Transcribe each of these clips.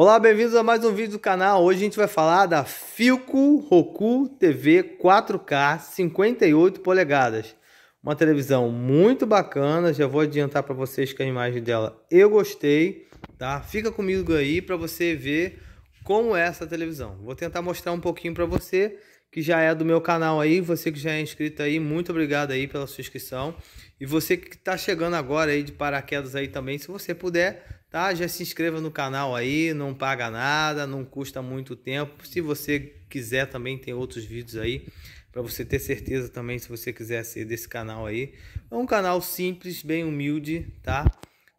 Olá, bem-vindos a mais um vídeo do canal. Hoje a gente vai falar da Filco Roku TV 4K 58 polegadas. Uma televisão muito bacana, já vou adiantar para vocês que a imagem dela eu gostei, tá? Fica comigo aí para você ver como é essa televisão. Vou tentar mostrar um pouquinho para você que já é do meu canal aí, você que já é inscrito aí, muito obrigado aí pela sua inscrição. E você que está chegando agora aí de paraquedas aí também, se você puder, tá? Já se inscreva no canal aí, não paga nada, não custa muito tempo. Se você quiser também tem outros vídeos aí para você ter certeza também se você quiser ser desse canal aí. É um canal simples, bem humilde, tá?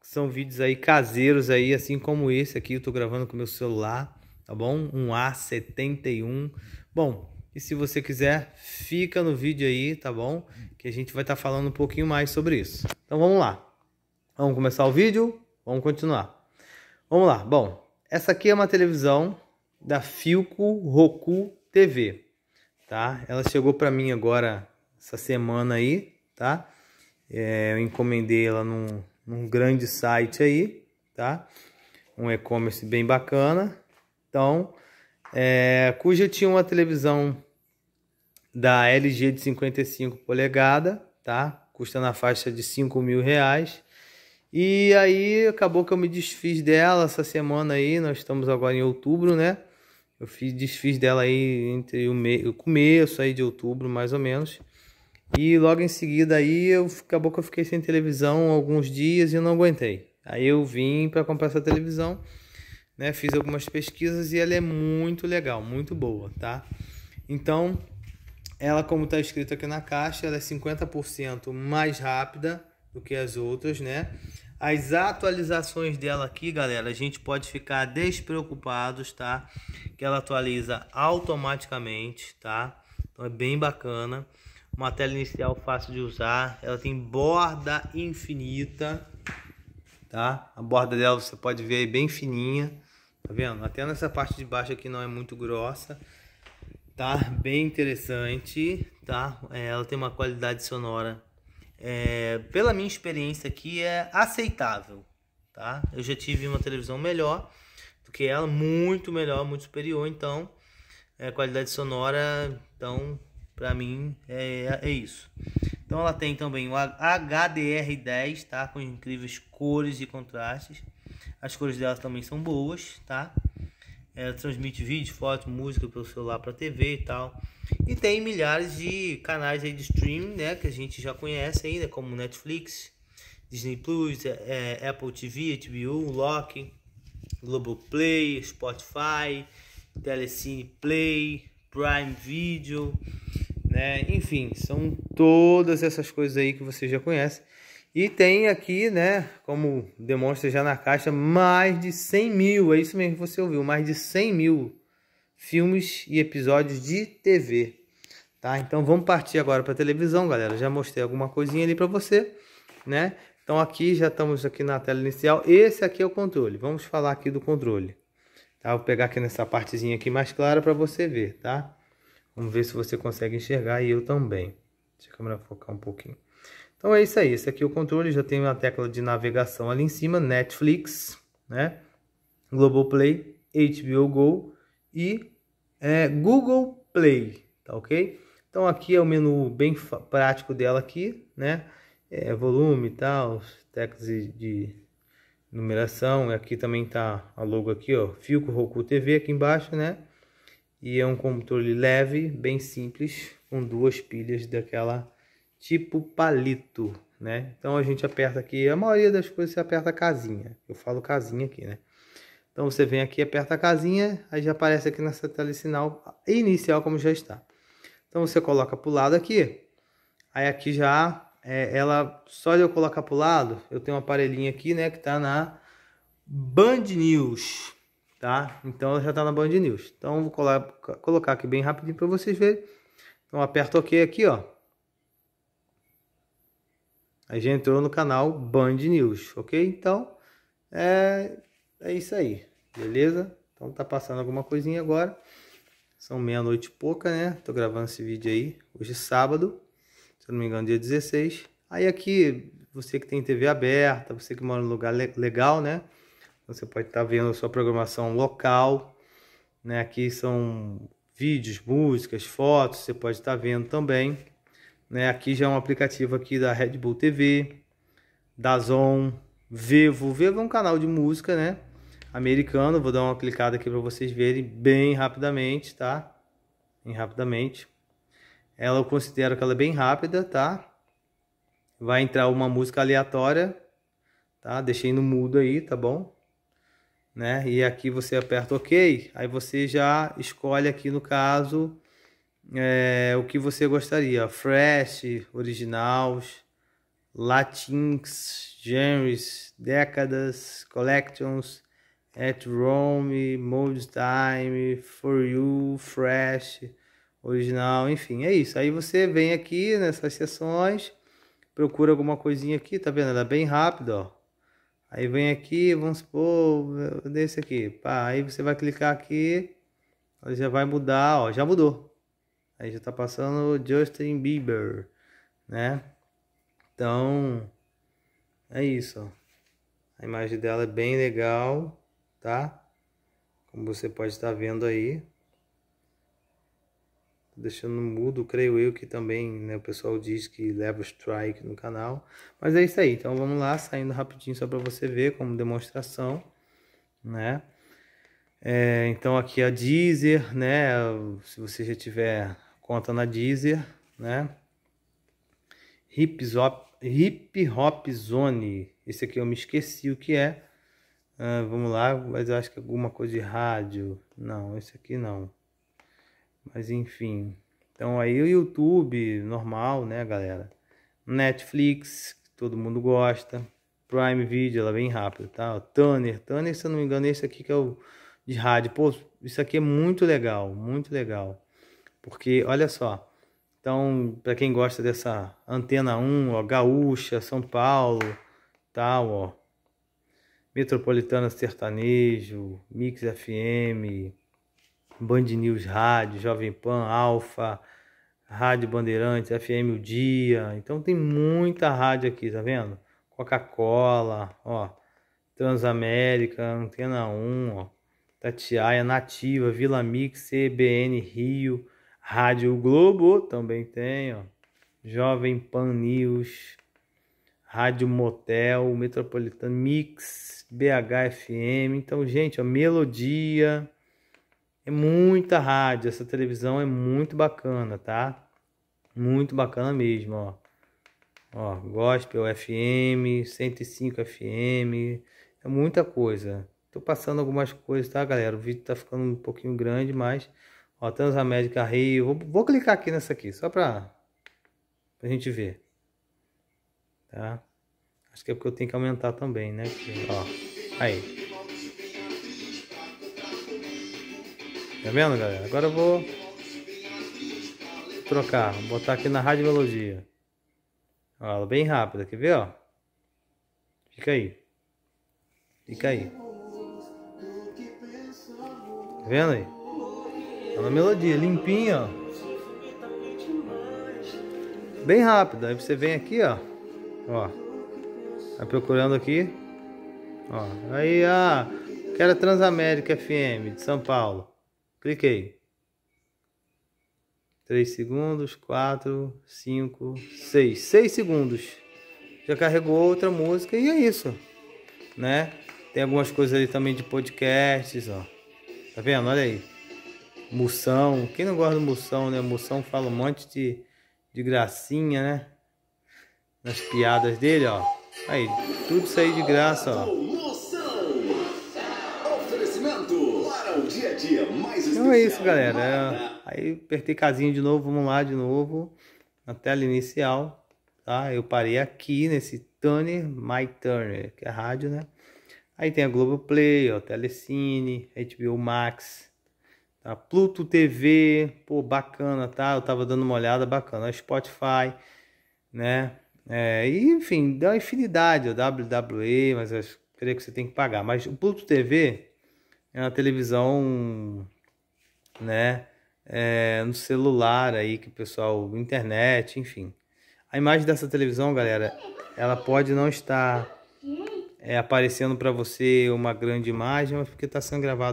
São vídeos aí caseiros aí, assim como esse aqui, eu tô gravando com meu celular, tá bom? Um A71. Bom, e se você quiser, fica no vídeo aí, tá bom? Que a gente vai estar tá falando um pouquinho mais sobre isso. Então vamos lá. Vamos começar o vídeo? Vamos continuar. Vamos lá. Bom, essa aqui é uma televisão da Filco Roku TV, tá? Ela chegou para mim agora essa semana aí, tá? É, eu encomendei ela num, num grande site aí, tá? Um e-commerce bem bacana. Então, é, cuja tinha uma televisão da LG de 55 polegada, tá? Custa na faixa de 5 mil reais. E aí acabou que eu me desfiz dela essa semana aí, nós estamos agora em outubro, né? Eu fiz, desfiz dela aí entre o, me... o começo aí de outubro, mais ou menos. E logo em seguida aí eu acabou que eu fiquei sem televisão alguns dias e não aguentei. Aí eu vim para comprar essa televisão, né? Fiz algumas pesquisas e ela é muito legal, muito boa, tá? Então, ela como está escrito aqui na caixa, ela é 50% mais rápida, do que as outras, né? As atualizações dela aqui, galera, a gente pode ficar despreocupados, tá? Que ela atualiza automaticamente, tá? Então é bem bacana. Uma tela inicial fácil de usar. Ela tem borda infinita, tá? A borda dela você pode ver aí bem fininha, tá vendo? Até nessa parte de baixo aqui não é muito grossa, tá? Bem interessante, tá? É, ela tem uma qualidade sonora é, pela minha experiência aqui, é aceitável. Tá? Eu já tive uma televisão melhor do que ela, muito melhor, muito superior. Então, é, qualidade sonora, então, para mim, é, é isso. Então, ela tem também o HDR10, tá? Com incríveis cores e contrastes. As cores dela também são boas, tá? é, transmite vídeo, foto, música pelo celular para TV e tal. E tem milhares de canais aí de streaming, né, que a gente já conhece ainda, né, como Netflix, Disney Plus, é, é Apple TV, HBO, Loki, Globoplay, Spotify, Telecine Play, Prime Video, né? Enfim, são todas essas coisas aí que você já conhece e tem aqui, né, como demonstra já na caixa, mais de 100 mil, é isso mesmo que você ouviu, mais de 100 mil filmes e episódios de TV. Tá? Então vamos partir agora para a televisão, galera. Já mostrei alguma coisinha ali para você, né? Então aqui já estamos aqui na tela inicial. Esse aqui é o controle. Vamos falar aqui do controle. Tá? Vou pegar aqui nessa partezinha aqui mais clara para você ver, tá? Vamos ver se você consegue enxergar e eu também. Deixa a câmera focar um pouquinho. Então é isso aí, esse aqui é o controle, já tem uma tecla de navegação ali em cima, Netflix, né? Globoplay, HBO Go e é, Google Play, tá ok? Então aqui é o menu bem prático dela aqui, né? É, volume e tal, teclas de, de numeração, aqui também tá a logo aqui, ó, Filco Roku TV aqui embaixo, né? E é um controle leve, bem simples, com duas pilhas daquela tipo palito, né? Então a gente aperta aqui, a maioria das coisas você aperta a casinha. Eu falo casinha aqui, né? Então você vem aqui, aperta a casinha, aí já aparece aqui nessa tela sinal inicial como já está. Então você coloca para o lado aqui, aí aqui já é, ela só de eu colocar para o lado, eu tenho um aparelhinho aqui, né, que está na Band News, tá? Então ela já está na Band News. Então vou colocar aqui bem rapidinho para vocês verem. Então aperto OK aqui, ó. A gente entrou no canal Band News, ok? Então, é, é isso aí, beleza? Então tá passando alguma coisinha agora. São meia-noite e pouca, né? Tô gravando esse vídeo aí hoje é sábado, se não me engano, dia 16. Aí aqui, você que tem TV aberta, você que mora num lugar legal, né? Você pode estar tá vendo a sua programação local, né? Aqui são vídeos, músicas, fotos, você pode estar tá vendo também. Né? Aqui já é um aplicativo aqui da Red Bull TV, da Zon, Vivo. é um canal de música, né? Americano. Vou dar uma clicada aqui para vocês verem bem rapidamente, tá? Bem rapidamente. Ela eu considero que ela é bem rápida, tá? Vai entrar uma música aleatória, tá? Deixei no mudo aí, tá bom? Né? E aqui você aperta OK, aí você já escolhe aqui no caso é, o que você gostaria. Fresh, originals, latins, genres, décadas, collections, at Rome, Mold Time, For You, Fresh, original, enfim, é isso. Aí você vem aqui nessas sessões, procura alguma coisinha aqui, tá vendo? Ela é bem rápida, ó. Aí vem aqui, vamos supor, desse aqui, pá, aí você vai clicar aqui, ela já vai mudar, ó, já mudou. Aí já tá passando Justin Bieber, né? Então, é isso. A imagem dela é bem legal, tá? Como você pode estar tá vendo aí. Tô deixando mudo, creio eu que também, né? O pessoal diz que leva strike no canal. Mas é isso aí. Então vamos lá, saindo rapidinho só para você ver como demonstração, né? É, então aqui a Deezer, né? Se você já tiver conta na Deezer, né? Hip Hop, Hip Hop Zone, esse aqui eu me esqueci o que é. Uh, vamos lá, mas eu acho que é alguma coisa de rádio. Não, esse aqui não. Mas enfim. Então aí o YouTube, normal, né, galera? Netflix, que todo mundo gosta. Prime Video, ela vem rápido, tá? O Tanner, Tanner, se eu não me engano, esse aqui que é o de rádio. Pô, isso aqui é muito legal, muito legal. Porque olha só, então, para quem gosta dessa antena 1, ó, gaúcha, São Paulo, tal, ó. Metropolitana Sertanejo, Mix FM, Band News Rádio, Jovem Pan, Alfa, Rádio Bandeirantes, FM O Dia. Então tem muita rádio aqui, tá vendo? Coca-Cola, ó. Transamérica, Antena 1, ó. Tatiaia, Nativa, Vila Mix, CBN Rio, Rádio Globo também tem, ó. Jovem Pan News, Rádio Motel, Metropolitano Mix, BHFM. Então, gente, ó, melodia. É muita rádio. Essa televisão é muito bacana, tá? Muito bacana mesmo, ó. Ó, Gospel FM, 105 FM. É muita coisa. Tô passando algumas coisas, tá, galera? O vídeo tá ficando um pouquinho grande, mas Ó, Transamérica Rio. Vou, vou clicar aqui nessa aqui, só pra, pra gente ver. Tá? Acho que é porque eu tenho que aumentar também, né? Porque, ó, aí. Tá vendo, galera? Agora eu vou trocar. Vou botar aqui na Rádio Melodia. Ó, ela bem rápida. Quer ver, ó? Fica aí. Fica aí. Tá vendo aí? Tá na melodia, limpinha, ó. Bem rápido. Aí você vem aqui, ó. Ó. Tá procurando aqui. Ó. Aí, ah, a quero Transamérica FM de São Paulo. Cliquei. 3 segundos, 4, 5, 6. 6 segundos. Já carregou outra música e é isso. Né? Tem algumas coisas ali também de podcasts, ó. Tá vendo? Olha aí. Moção. Quem não gosta do moção, né? Moção fala um monte de, de gracinha, né? Nas piadas dele, ó. Aí, tudo isso aí de graça, ó. Então é isso, galera. Aí apertei casinha de novo, vamos lá de novo. Na tela inicial, tá? Eu parei aqui nesse Turner, My Turner, que é a rádio, né? Aí tem a Globoplay, ó, Telecine, HBO Max, Tá? Pluto TV, pô, bacana, tá? Eu tava dando uma olhada, bacana. Spotify, né? É, e, enfim, dá uma infinidade, a WWE, mas eu creio que você tem que pagar. Mas o Pluto TV é uma televisão, né? É, no celular aí, que o pessoal, internet, enfim. A imagem dessa televisão, galera, ela pode não estar é, aparecendo para você uma grande imagem, mas porque está sendo gravado.